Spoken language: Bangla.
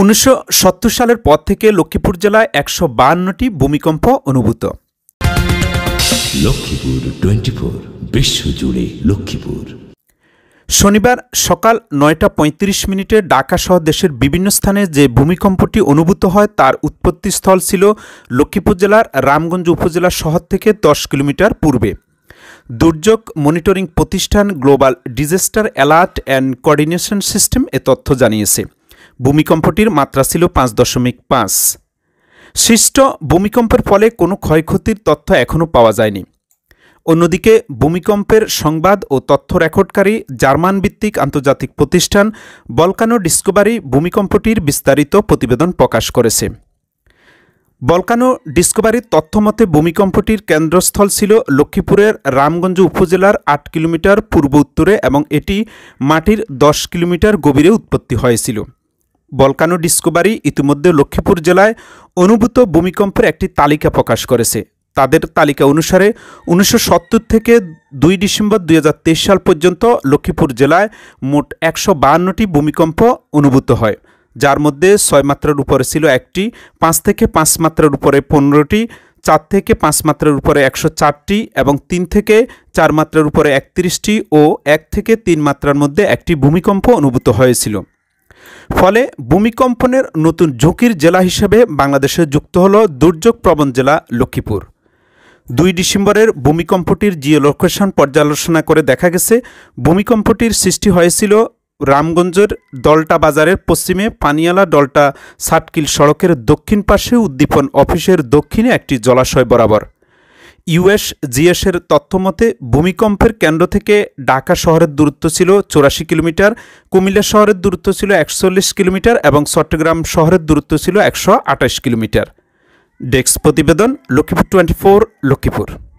উনিশশো সালের পর থেকে লক্ষ্মীপুর জেলায় একশো বান্নটি ভূমিকম্প অনুভূত লক্ষ্মীপুর টোয়েন্টি ফোর বিশ্বজুড়ে লক্ষ্মীপুর শনিবার সকাল নয়টা পঁয়ত্রিশ মিনিটে ঢাকাসহ দেশের বিভিন্ন স্থানে যে ভূমিকম্পটি অনুভূত হয় তার উৎপত্তিস্থল ছিল লক্ষ্মীপুর জেলার রামগঞ্জ উপজেলা শহর থেকে দশ কিলোমিটার পূর্বে দুর্যোগ মনিটরিং প্রতিষ্ঠান global disaster alert and coordination system এ তথ্য জানিয়েছে ভূমিকম্পটির মাত্রা ছিল পাঁচ দশমিক পাঁচ সৃষ্ট ভূমিকম্পের ফলে কোনো ক্ষয়ক্ষতির তথ্য এখনও পাওয়া যায়নি অন্যদিকে ভূমিকম্পের সংবাদ ও তথ্য রেকর্ডকারী জার্মান ভিত্তিক আন্তর্জাতিক প্রতিষ্ঠান বলকানো ডিসকভারি ভূমিকম্পটির বিস্তারিত প্রতিবেদন প্রকাশ করেছে বলকানো ডিসকভারির তথ্যমতে ভূমিকম্পটির কেন্দ্রস্থল ছিল লক্ষ্মীপুরের রামগঞ্জ উপজেলার আট কিলোমিটার পূর্ব উত্তরে এবং এটি মাটির দশ কিলোমিটার গভীরে উৎপত্তি হয়েছিল বলকানো ডিসকোভারি ইতিমধ্যে লক্ষ্মীপুর জেলায় অনুভূত ভূমিকম্পের একটি তালিকা প্রকাশ করেছে তাদের তালিকা অনুসারে উনিশশো থেকে দুই ডিসেম্বর দুই সাল পর্যন্ত লক্ষ্মীপুর জেলায় মোট একশো বাহান্নটি ভূমিকম্প অনুভূত হয় যার মধ্যে ছয় মাত্রার উপরে ছিল একটি পাঁচ থেকে পাঁচ মাত্রার উপরে পনেরোটি চার থেকে পাঁচ মাত্রার উপরে একশো চারটি এবং তিন থেকে চার মাত্রার উপরে একত্রিশটি ও এক থেকে তিন মাত্রার মধ্যে একটি ভূমিকম্প অনুভূত হয়েছিল ফলে ভূমিকম্পনের নতুন ঝুঁকির জেলা হিসেবে বাংলাদেশে যুক্ত হল দুর্যোগ প্রবণ জেলা লক্ষ্মীপুর দুই ডিসেম্বরের ভূমিকম্পটির জিও লোকেশন পর্যালোচনা করে দেখা গেছে ভূমিকম্পটির সৃষ্টি হয়েছিল রামগঞ্জের দলটা বাজারের পশ্চিমে পানিয়ালা দলটা সাটকিল সড়কের দক্ষিণ পাশে উদ্দীপন অফিসের দক্ষিণে একটি জলাশয় বরাবর ইউএস জিএসের তথ্যমতে ভূমিকম্পের কেন্দ্র থেকে ঢাকা শহরের দূরত্ব ছিল চৌরাশি কিলোমিটার কুমিল্লা শহরের দূরত্ব ছিল একচল্লিশ কিলোমিটার এবং চট্টগ্রাম শহরের দূরত্ব ছিল একশো কিলোমিটার ডেস্ক প্রতিবেদন লক্ষ্মীপুর টোয়েন্টি ফোর লক্ষ্মীপুর